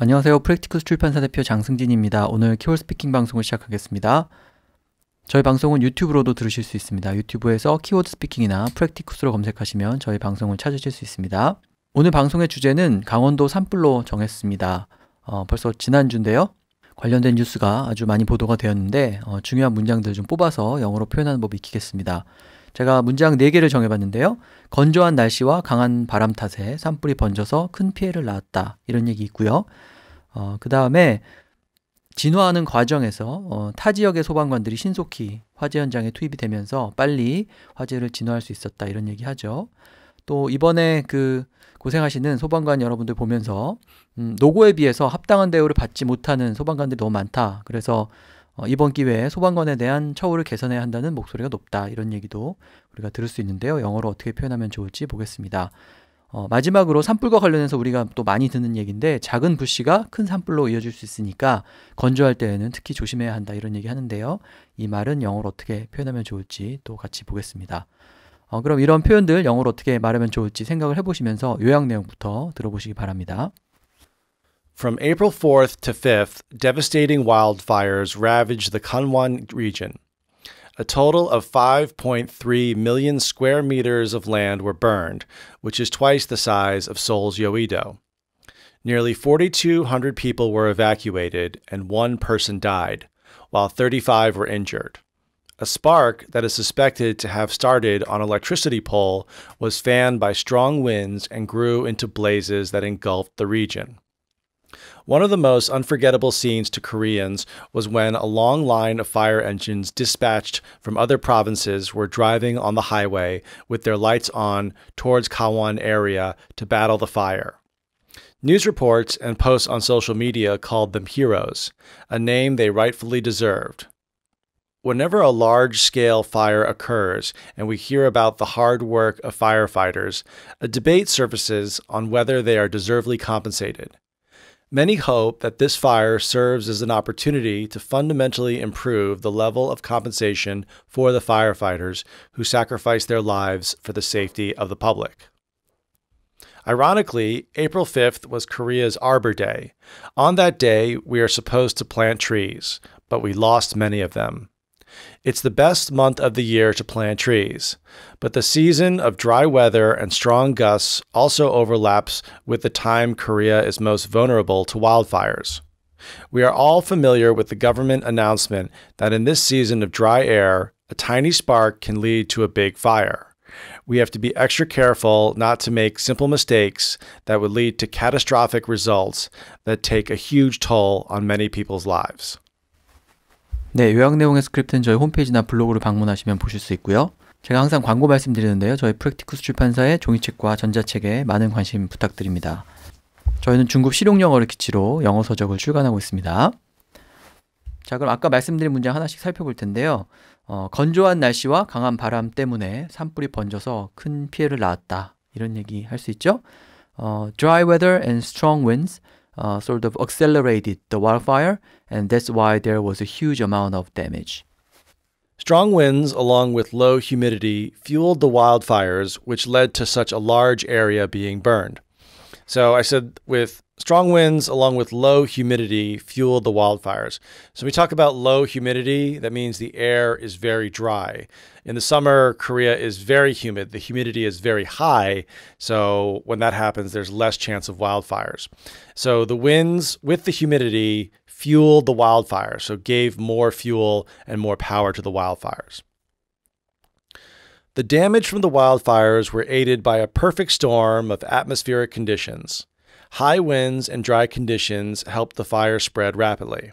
안녕하세요. 프랙티쿠스 출판사 대표 장승진입니다. 오늘 키월 스피킹 방송을 시작하겠습니다. 저희 방송은 유튜브로도 들으실 수 있습니다. 유튜브에서 키워드 스피킹이나 프랙티쿠스로 검색하시면 저희 방송을 찾으실 수 있습니다. 오늘 방송의 주제는 강원도 산불로 정했습니다. 어, 벌써 지난주인데요. 관련된 뉴스가 아주 많이 보도가 되었는데 어, 중요한 문장들 좀 뽑아서 영어로 표현하는 법 익히겠습니다. 제가 문장 4개를 정해봤는데요. 건조한 날씨와 강한 바람 탓에 산불이 번져서 큰 피해를 낳았다. 이런 얘기 있고요. 어, 그 다음에 진화하는 과정에서 어, 타 지역의 소방관들이 신속히 화재 현장에 투입이 되면서 빨리 화재를 진화할 수 있었다. 이런 얘기 하죠. 또 이번에 그 고생하시는 소방관 여러분들 보면서 음, 노고에 비해서 합당한 대우를 받지 못하는 소방관들이 너무 많다. 그래서 어, 이번 기회에 소방관에 대한 처우를 개선해야 한다는 목소리가 높다 이런 얘기도 우리가 들을 수 있는데요. 영어로 어떻게 표현하면 좋을지 보겠습니다. 어, 마지막으로 산불과 관련해서 우리가 또 많이 듣는 얘기인데 작은 불씨가 큰 산불로 이어질 수 있으니까 건조할 때에는 특히 조심해야 한다 이런 얘기 하는데요. 이 말은 영어로 어떻게 표현하면 좋을지 또 같이 보겠습니다. 어, 그럼 이런 표현들 영어로 어떻게 말하면 좋을지 생각을 해보시면서 요약 내용부터 들어보시기 바랍니다. From April 4th to 5th, devastating wildfires ravaged the Kunwan region. A total of 5.3 million square meters of land were burned, which is twice the size of Seoul's Yoido. Nearly 4,200 people were evacuated and one person died, while 35 were injured. A spark that is suspected to have started on an electricity pole was fanned by strong winds and grew into blazes that engulfed the region. One of the most unforgettable scenes to Koreans was when a long line of fire engines dispatched from other provinces were driving on the highway with their lights on towards Kawan area to battle the fire. News reports and posts on social media called them heroes, a name they rightfully deserved. Whenever a large scale fire occurs and we hear about the hard work of firefighters, a debate surfaces on whether they are deservedly compensated. Many hope that this fire serves as an opportunity to fundamentally improve the level of compensation for the firefighters who sacrifice their lives for the safety of the public. Ironically, April 5th was Korea's Arbor Day. On that day, we are supposed to plant trees, but we lost many of them. It's the best month of the year to plant trees, but the season of dry weather and strong gusts also overlaps with the time Korea is most vulnerable to wildfires. We are all familiar with the government announcement that in this season of dry air, a tiny spark can lead to a big fire. We have to be extra careful not to make simple mistakes that would lead to catastrophic results that take a huge toll on many people's lives. 네, 요약 내용의 스크립트는 저희 홈페이지나 블로그를 방문하시면 보실 수 있고요. 제가 항상 광고 말씀드리는데요. 저희 프랙티쿠스 출판사의 종이책과 전자책에 많은 관심 부탁드립니다. 저희는 중국 실용 영어를 기치로 영어 서적을 출간하고 있습니다. 자, 그럼 아까 말씀드린 문장 하나씩 살펴볼 텐데요. 어, 건조한 날씨와 강한 바람 때문에 산불이 번져서 큰 피해를 낳았다. 이런 얘기 할 수 있죠? 어, dry weather and strong winds uh, sort of accelerated the wildfire, and that's why there was a huge amount of damage. Strong winds, along with low humidity, fueled the wildfires, which led to such a large area being burned. So I said with Strong winds along with low humidity fueled the wildfires. So we talk about low humidity, that means the air is very dry. In the summer, Korea is very humid. The humidity is very high. So when that happens, there's less chance of wildfires. So the winds with the humidity fueled the wildfires, so gave more fuel and more power to the wildfires. The damage from the wildfires were aided by a perfect storm of atmospheric conditions. High winds and dry conditions helped the fire spread rapidly.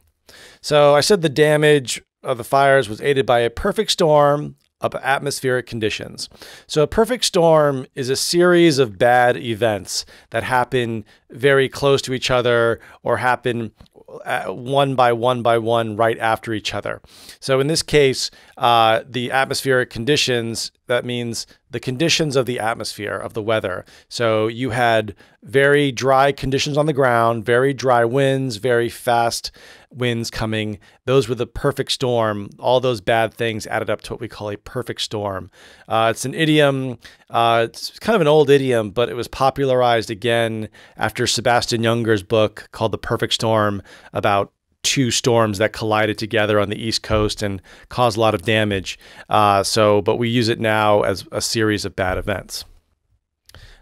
So I said the damage of the fires was aided by a perfect storm of atmospheric conditions. So a perfect storm is a series of bad events that happen very close to each other or happen uh, one by one by one right after each other. So in this case, uh, the atmospheric conditions that means the conditions of the atmosphere, of the weather. So you had very dry conditions on the ground, very dry winds, very fast winds coming. Those were the perfect storm. All those bad things added up to what we call a perfect storm. Uh, it's an idiom, uh, it's kind of an old idiom, but it was popularized again after Sebastian Younger's book called The Perfect Storm about two storms that collided together on the East Coast and caused a lot of damage. Uh, so, but we use it now as a series of bad events.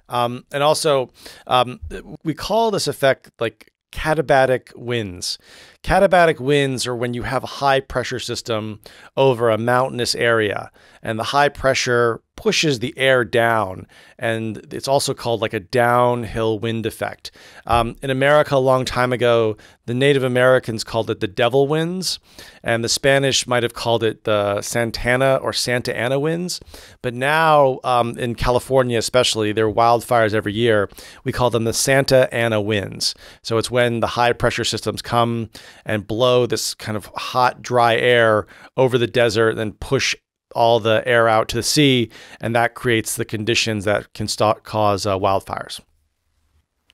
Um, and also, um, we call this effect like katabatic winds. Katabatic winds are when you have a high pressure system over a mountainous area, and the high pressure pushes the air down. And it's also called like a downhill wind effect. Um, in America, a long time ago, the Native Americans called it the devil winds, and the Spanish might have called it the Santana or Santa Ana winds. But now um, in California, especially, there are wildfires every year. We call them the Santa Ana winds. So it's when the high pressure systems come and blow this kind of hot, dry air over the desert and push all the air out to the sea, and that creates the conditions that can start, cause uh, wildfires.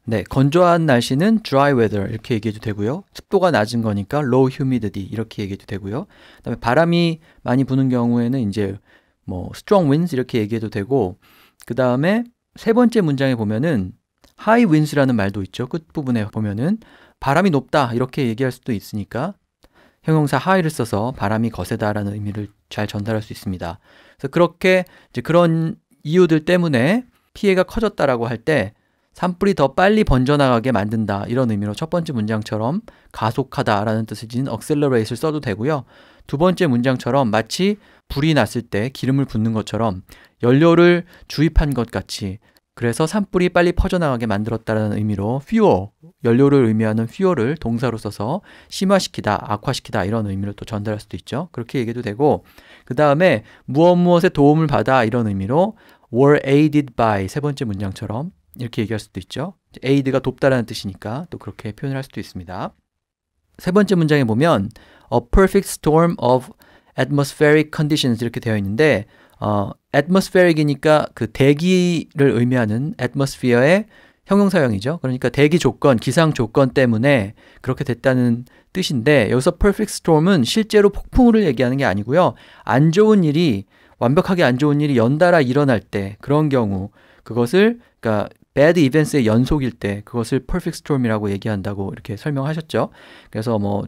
네, 건조한 날씨는 dry weather 이렇게 얘기해도 되고요. 습도가 낮은 거니까 low humidity 이렇게 얘기해도 되고요. 그다음에 바람이 많이 부는 경우에는 이제 뭐 strong winds 이렇게 얘기해도 되고 그다음에 세 번째 문장에 보면은 high winds라는 말도 있죠. 끝부분에 보면은 바람이 높다 이렇게 얘기할 수도 있으니까 형용사 high를 써서 바람이 거세다라는 의미를 잘 전달할 수 있습니다. 그래서 그렇게 이제 그런 이유들 때문에 피해가 커졌다라고 할 때 산불이 더 빨리 번져나가게 만든다 이런 의미로 첫 번째 문장처럼 가속하다라는 뜻을 지닌 accelerate을 써도 되고요. 두 번째 문장처럼 마치 불이 났을 때 기름을 붓는 것처럼 연료를 주입한 것 같이 그래서 산불이 빨리 퍼져나가게 만들었다는 의미로 fuel, 연료를 의미하는 fuel을 동사로 써서 심화시키다, 악화시키다 이런 의미로또 전달할 수도 있죠. 그렇게 얘기도 되고 그 다음에 무엇 무엇에 도움을 받아 이런 의미로 were aided by 세 번째 문장처럼 이렇게 얘기할 수도 있죠. aid가 돕다라는 뜻이니까 또 그렇게 표현할 을 수도 있습니다. 세 번째 문장에 보면 a perfect storm of atmospheric conditions 이렇게 되어 있는데 어, atmospheric이니까 그 대기를 의미하는 atmosphere의 형용사형이죠. 그러니까 대기 조건, 기상 조건 때문에 그렇게 됐다는 뜻인데 여기서 perfect storm은 실제로 폭풍우를 얘기하는 게 아니고요. 안 좋은 일이 완벽하게 안 좋은 일이 연달아 일어날 때 그런 경우 그것을 그러니까 bad events의 연속일 때 그것을 perfect storm이라고 얘기한다고 이렇게 설명하셨죠. 그래서 뭐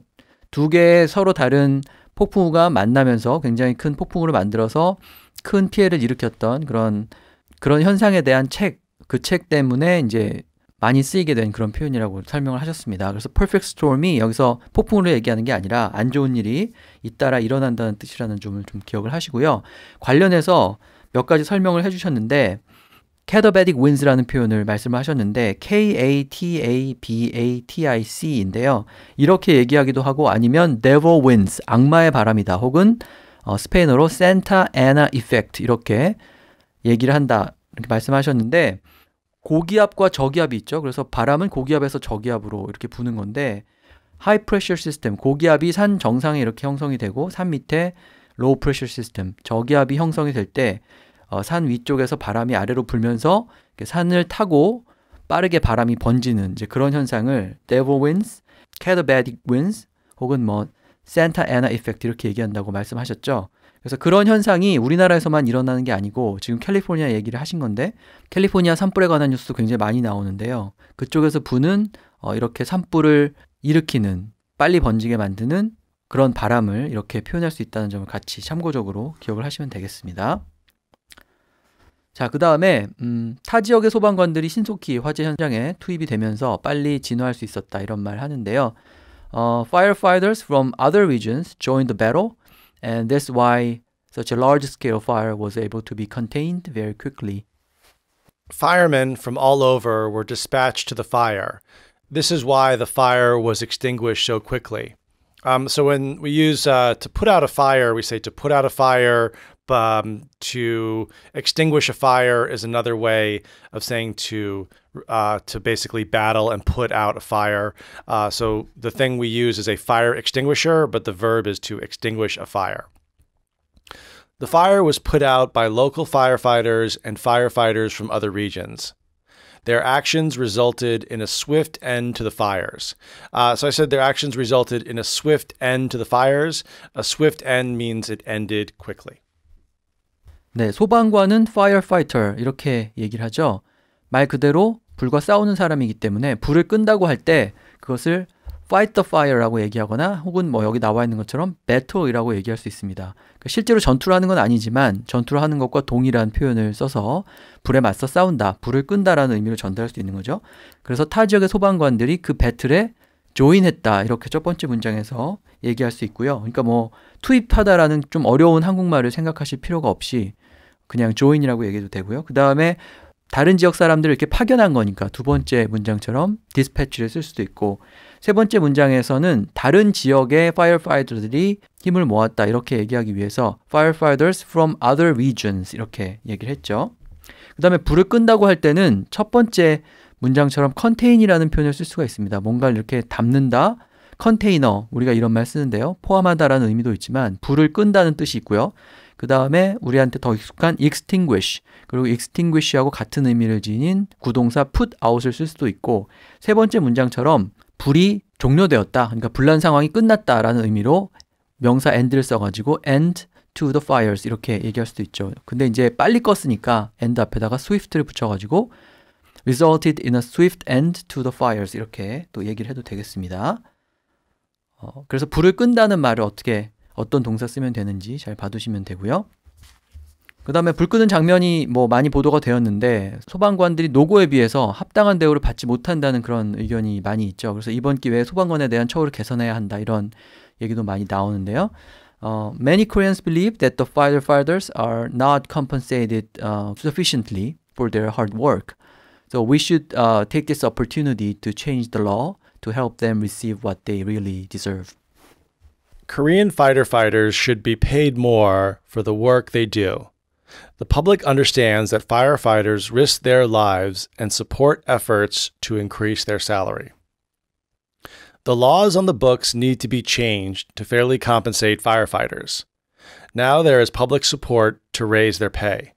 두 개의 서로 다른 폭풍우가 만나면서 굉장히 큰 폭풍우를 만들어서 큰 피해를 일으켰던 그런 그런 현상에 대한 책, 그 책 때문에 이제 많이 쓰이게 된 그런 표현이라고 설명을 하셨습니다. 그래서 perfect storm이 여기서 폭풍으로 얘기하는 게 아니라 안 좋은 일이 잇따라 일어난다는 뜻이라는 점을 좀 기억을 하시고요. 관련해서 몇 가지 설명을 해주셨는데 catabatic winds라는 표현을 말씀하셨는데 k-a-t-a-b-a-t-i-c인데요. 이렇게 얘기하기도 하고 아니면 devil winds 악마의 바람이다 혹은 어, 스페인어로 센타 에나 이펙트 이렇게 얘기를 한다 이렇게 말씀하셨는데 고기압과 저기압이 있죠. 그래서 바람은 고기압에서 저기압으로 이렇게 부는 건데 하이 프레셔 시스템 고기압이 산 정상에 이렇게 형성이 되고 산 밑에 로우 프레셔 시스템 저기압이 형성이 될 때산 어, 위쪽에서 바람이 아래로 불면서 산을 타고 빠르게 바람이 번지는 이제 그런 현상을 devil winds, c a t a b a t i c winds 혹은 뭐 센타 애나 이펙트 이렇게 얘기한다고 말씀하셨죠. 그래서 그런 현상이 우리나라에서만 일어나는 게 아니고 지금 캘리포니아 얘기를 하신 건데 캘리포니아 산불에 관한 뉴스도 굉장히 많이 나오는데요. 그쪽에서 부는 어, 이렇게 산불을 일으키는 빨리 번지게 만드는 그런 바람을 이렇게 표현할 수 있다는 점을 같이 참고적으로 기억을 하시면 되겠습니다. 자, 그 다음에 음, 타 지역의 소방관들이 신속히 화재 현장에 투입이 되면서 빨리 진화할 수 있었다 이런 말 하는데요. uh, firefighters from other regions joined the battle, and that's why such a large scale fire was able to be contained very quickly. Firemen from all over were dispatched to the fire. This is why the fire was extinguished so quickly. Um, so when we use uh, to put out a fire, we say to put out a fire. Um, to extinguish a fire is another way of saying to uh, to basically battle and put out a fire. Uh, so the thing we use is a fire extinguisher, but the verb is to extinguish a fire. The fire was put out by local firefighters and firefighters from other regions. Their actions resulted in a swift end to the fires. Uh, so I said their actions resulted in a swift end to the fires. A swift end means it ended quickly. 네, 소방관은 firefighter 이렇게 얘기를 하죠. 말 그대로 불과 싸우는 사람이기 때문에 불을 끈다고 할 때 그것을 fight the fire라고 얘기하거나 혹은 뭐 여기 나와 있는 것처럼 battle이라고 얘기할 수 있습니다. 그러니까 실제로 전투를 하는 건 아니지만 전투를 하는 것과 동일한 표현을 써서 불에 맞서 싸운다, 불을 끈다라는 의미로 전달할 수 있는 거죠. 그래서 타 지역의 소방관들이 그 배틀에 조인했다 이렇게 첫 번째 문장에서 얘기할 수 있고요. 그러니까 뭐 투입하다라는 좀 어려운 한국말을 생각하실 필요가 없이 그냥 조인이라고 얘기해도 되고요. 그 다음에 다른 지역 사람들을 이렇게 파견한 거니까 두 번째 문장처럼 디스패치를 쓸 수도 있고 세 번째 문장에서는 다른 지역의 firefighters들이 힘을 모았다 이렇게 얘기하기 위해서 firefighters from other regions 이렇게 얘기를 했죠. 그 다음에 불을 끈다고 할 때는 첫 번째 문장처럼 컨테인이라는 표현을 쓸 수가 있습니다. 뭔가를 이렇게 담는다, 컨테이너 우리가 이런 말 쓰는데요. 포함하다라는 의미도 있지만 불을 끈다는 뜻이 있고요. 그 다음에 우리한테 더 익숙한 extinguish 그리고 extinguish하고 같은 의미를 지닌 구동사 put out을 쓸 수도 있고 세 번째 문장처럼 불이 종료되었다. 그러니까 불란 상황이 끝났다라는 의미로 명사 end를 써가지고 end to the fires 이렇게 얘기할 수도 있죠. 근데 이제 빨리 껐으니까 end 앞에다가 swift를 붙여가지고 resulted in a swift end to the fires 이렇게 또 얘기를 해도 되겠습니다. 어, 그래서 불을 끈다는 말을 어떻게 어떤 동사 쓰면 되는지 잘 봐두시면 되고요. 그 다음에 불 끄는 장면이 뭐 많이 보도가 되었는데 소방관들이 노고에 비해서 합당한 대우를 받지 못한다는 그런 의견이 많이 있죠. 그래서 이번 기회에 소방관에 대한 처우를 개선해야 한다 이런 얘기도 많이 나오는데요. 어, many Koreans believe that the firefighters are not compensated uh, sufficiently for their hard work. So we should uh, take this opportunity to change the law to help them receive what they really deserve. Korean fighter fighters should be paid more for the work they do. The public understands that firefighters risk their lives and support efforts to increase their salary. The laws on the books need to be changed to fairly compensate firefighters. Now there is public support to raise their pay.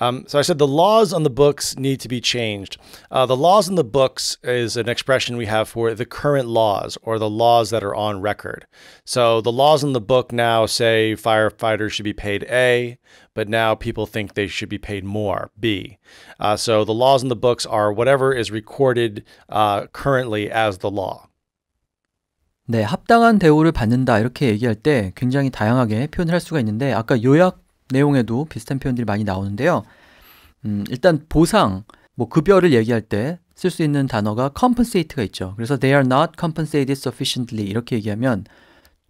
Um, so I said the laws on the books need to be changed. Uh, the laws on the books is an expression we have for the current laws or the laws that are on record. So the laws on the book now say firefighters should be paid A, but now people think they should be paid more, B. Uh, so the laws in the books are whatever is recorded uh, currently as the law. 네, 합당한 대우를 받는다 이렇게 얘기할 때 굉장히 다양하게 표현을 할 수가 있는데 아까 요약 내용에도 비슷한 표현들이 많이 나오는데요. 음, 일단 보상, 뭐 급여를 얘기할 때 쓸 수 있는 단어가 compensate가 있죠. 그래서 they are not compensated sufficiently 이렇게 얘기하면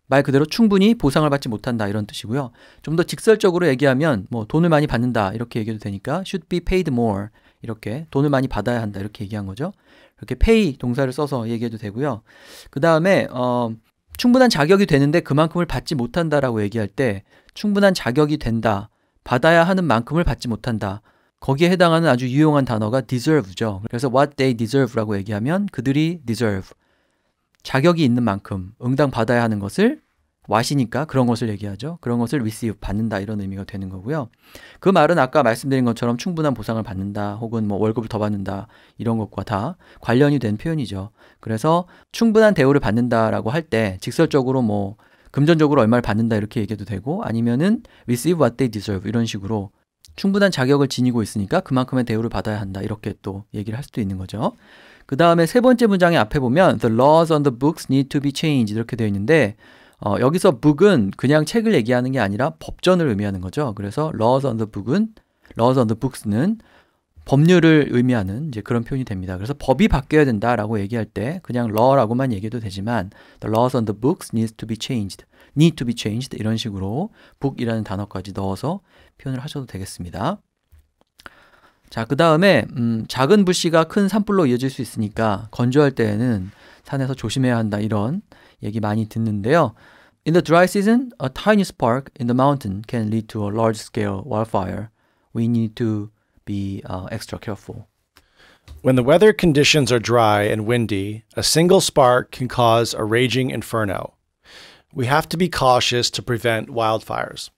말 그대로 충분히 보상을 받지 못한다 이런 뜻이고요. 좀 더 직설적으로 얘기하면 뭐 돈을 많이 받는다 이렇게 얘기해도 되니까 should be paid more 이렇게 돈을 많이 받아야 한다 이렇게 얘기한 거죠. 이렇게 pay 동사를 써서 얘기해도 되고요. 그 다음에 어, 충분한 자격이 되는데 그만큼을 받지 못한다라고 얘기할 때 충분한 자격이 된다. 받아야 하는 만큼을 받지 못한다. 거기에 해당하는 아주 유용한 단어가 deserve죠. 그래서 what they deserve라고 얘기하면 그들이 deserve. 자격이 있는 만큼 응당 받아야 하는 것을 와시니까 그런 것을 얘기하죠. 그런 것을 receive 받는다 이런 의미가 되는 거고요. 그 말은 아까 말씀드린 것처럼 충분한 보상을 받는다 혹은 뭐 월급을 더 받는다 이런 것과 다 관련이 된 표현이죠. 그래서 충분한 대우를 받는다라고 할 때 직설적으로 뭐 금전적으로 얼마를 받는다 이렇게 얘기해도 되고 아니면은 receive what they deserve 이런 식으로 충분한 자격을 지니고 있으니까 그만큼의 대우를 받아야 한다 이렇게 또 얘기를 할 수도 있는 거죠. 그 다음에 세 번째 문장의 앞에 보면 the laws on the books need to be changed 이렇게 되어 있는데 어, 여기서 북은 그냥 책을 얘기하는 게 아니라 법전을 의미하는 거죠. 그래서 laws on the book은 laws on the books는 법률을 의미하는 이제 그런 표현이 됩니다. 그래서 법이 바뀌어야 된다라고 얘기할 때 그냥 law라고만 얘기해도 되지만 the laws on the books needs to be changed, need to be changed 이런 식으로 book이라는 단어까지 넣어서 표현을 하셔도 되겠습니다. 자, 그 다음에 음, 작은 부시가 큰 산불로 이어질 수 있으니까 건조할 때에는 산에서 조심해야 한다 이런 얘기 많이 듣는데요. In the dry season, a tiny spark in the mountain can lead to a large-scale wildfire. We need to be uh, extra careful. When the weather conditions are dry and windy, a single spark can cause a raging inferno. We have to be cautious to prevent wildfires.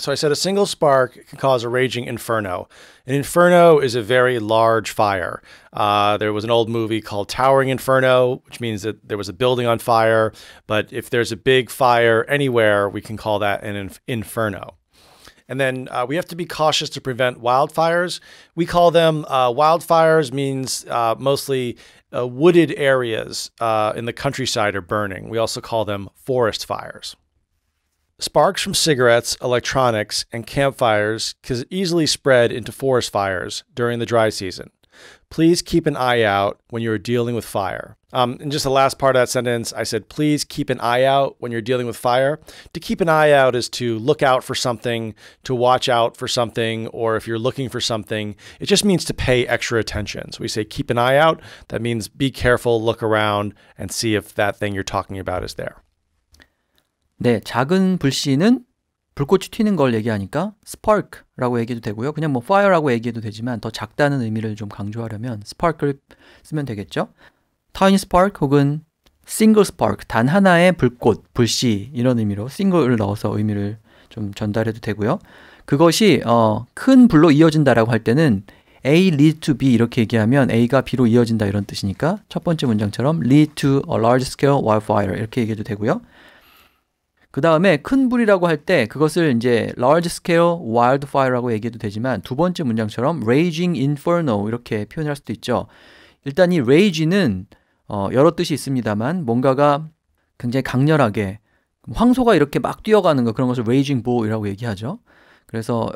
So I said a single spark can cause a raging inferno. An inferno is a very large fire. Uh, there was an old movie called Towering Inferno, which means that there was a building on fire. But if there's a big fire anywhere, we can call that an inf inferno. And then uh, we have to be cautious to prevent wildfires. We call them uh, wildfires, means uh, mostly uh, wooded areas uh, in the countryside are burning. We also call them forest fires. Sparks from cigarettes, electronics, and campfires can easily spread into forest fires during the dry season. Please keep an eye out when you're dealing with fire. Um, and just the last part of that sentence, I said, please keep an eye out when you're dealing with fire. To keep an eye out is to look out for something, to watch out for something, or if you're looking for something, it just means to pay extra attention. So we say keep an eye out. That means be careful, look around, and see if that thing you're talking about is there. 네, 작은 불씨는 불꽃이 튀는 걸 얘기하니까 spark라고 얘기해도 되고요. 그냥 뭐 fire라고 얘기해도 되지만 더 작다는 의미를 좀 강조하려면 s p a r k 을 쓰면 되겠죠. tiny spark 혹은 single spark 단 하나의 불꽃, 불씨 이런 의미로 single를 넣어서 의미를 좀 전달해도 되고요. 그것이 어, 큰 불로 이어진다라고 할 때는 A lead to B 이렇게 얘기하면 A가 B로 이어진다 이런 뜻이니까 첫 번째 문장처럼 lead to a large scale wildfire 이렇게 얘기해도 되고요. 그 다음에 큰 불이라고 할 때 그것을 이제 large scale wildfire라고 얘기해도 되지만 두 번째 문장처럼 raging inferno 이렇게 표현할 수도 있죠. 일단 이 rage는 어, 여러 뜻이 있습니다만 뭔가가 굉장히 강렬하게 황소가 이렇게 막 뛰어가는 거 그런 것을 raging bull이라고 얘기하죠. 그래서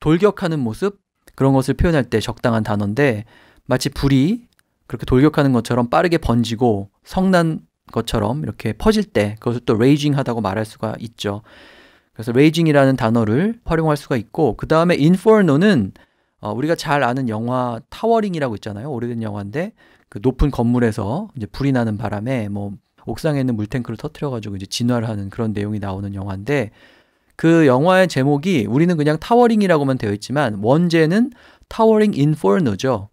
돌격하는 모습 그런 것을 표현할 때 적당한 단어인데 마치 불이 그렇게 돌격하는 것처럼 빠르게 번지고 성난 것처럼 이렇게 퍼질 때 그것을 또 레이징하다고 말할 수가 있죠. 그래서 레이징이라는 단어를 활용할 수가 있고 그 다음에 인포르노는 어, 우리가 잘 아는 영화 타워링이라고 있잖아요. 오래된 영화인데 그 높은 건물에서 이제 불이 나는 바람에 뭐 옥상에 있는 물탱크를 터트려가지고 이제 진화를 하는 그런 내용이 나오는 영화인데 그 영화의 제목이 우리는 그냥 타워링이라고만 되어 있지만 원제는 타워링 인포르노죠.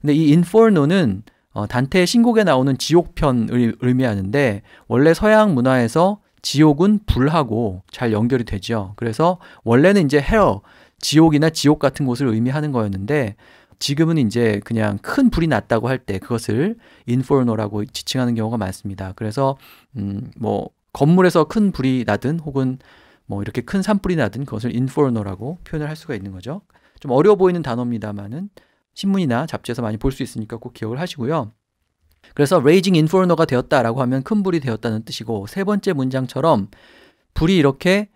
근데 이 인포르노는 어, 단테의 신곡에 나오는 지옥편을 의미하는데 원래 서양 문화에서 지옥은 불하고 잘 연결이 되죠. 그래서 원래는 이제 헤어 지옥이나 지옥 같은 곳을 의미하는 거였는데 지금은 이제 그냥 큰 불이 났다고 할 때 그것을 인포르노라고 지칭하는 경우가 많습니다. 그래서 음, 뭐 건물에서 큰 불이 나든 혹은 뭐 이렇게 큰 산불이 나든 그것을 인포르노라고 표현을 할 수가 있는 거죠. 좀 어려워 보이는 단어입니다만은 신문이나 잡지에서 많이 볼 수 있으니까 꼭 기억을 하시고요. 그래서 레이징 인포너가 되었다라고 하면 큰 불이 되었다는 뜻이고 세 번째 문장처럼 불이 이렇게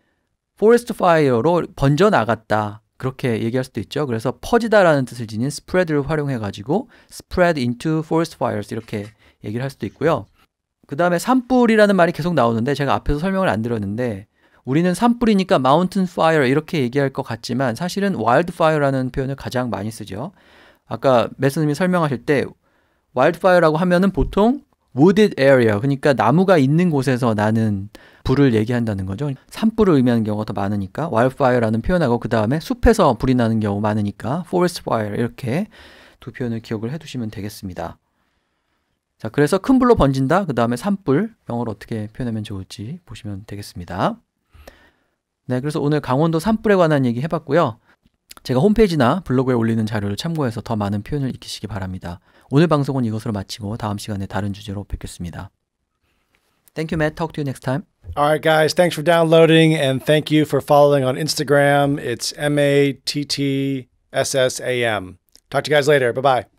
Forest f i r e 로 번져 나갔다. 그렇게 얘기할 수도 있죠. 그래서 퍼지다라는 뜻을 지닌 spread를 활용해 가지고 spread into forest fires 이렇게 얘기를 할 수도 있고요. 그 다음에 산불이라는 말이 계속 나오는데 제가 앞에서 설명을 안 드렸는데 우리는 산불이니까 mountain fire 이렇게 얘기할 것 같지만 사실은 wildfire라는 표현을 가장 많이 쓰죠. 아까 메스님이 설명하실 때 wildfire라고 하면은 보통 wooded area 그러니까 나무가 있는 곳에서 나는 불을 얘기한다는 거죠. 산불을 의미하는 경우가 더 많으니까 wildfire라는 표현하고 그 다음에 숲에서 불이 나는 경우 많으니까 forest fire 이렇게 두 표현을 기억을 해두시면 되겠습니다. 자, 그래서 큰 불로 번진다. 그 다음에 산불 영어로 어떻게 표현하면 좋을지 보시면 되겠습니다. 네, 그래서 오늘 강원도 산불에 관한 얘기 해봤고요. 제가 홈페이지나 블로그에 올리는 자료를 참고해서 더 많은 표현을 익히시기 바랍니다. 오늘 방송은 이것으로 마치고 다음 시간에 다른 주제로 뵙겠습니다. Thank you, Matt. Talk to you next time. All right, guys. Thanks for downloading and thank you for following on Instagram. It's M A T T S S A M. Talk to you guys later. Bye bye.